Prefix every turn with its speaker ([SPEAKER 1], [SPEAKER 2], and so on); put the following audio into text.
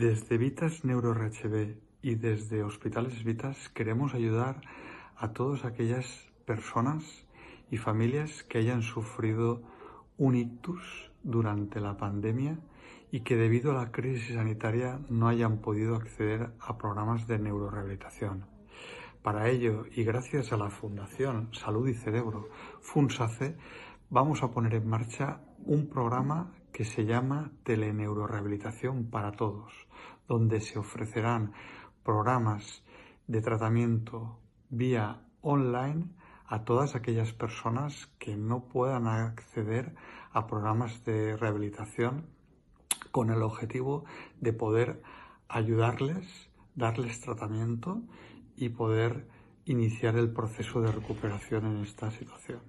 [SPEAKER 1] Desde Vitas NeuroRHB y desde Hospitales Vitas queremos ayudar a todas aquellas personas y familias que hayan sufrido un ictus durante la pandemia y que debido a la crisis sanitaria no hayan podido acceder a programas de neurorehabilitación. Para ello, y gracias a la Fundación Salud y Cerebro, FUNSACE, vamos a poner en marcha un programa que se llama Teleneurorehabilitación para Todos, donde se ofrecerán programas de tratamiento vía online a todas aquellas personas que no puedan acceder a programas de rehabilitación con el objetivo de poder ayudarles, darles tratamiento y poder iniciar el proceso de recuperación en esta situación.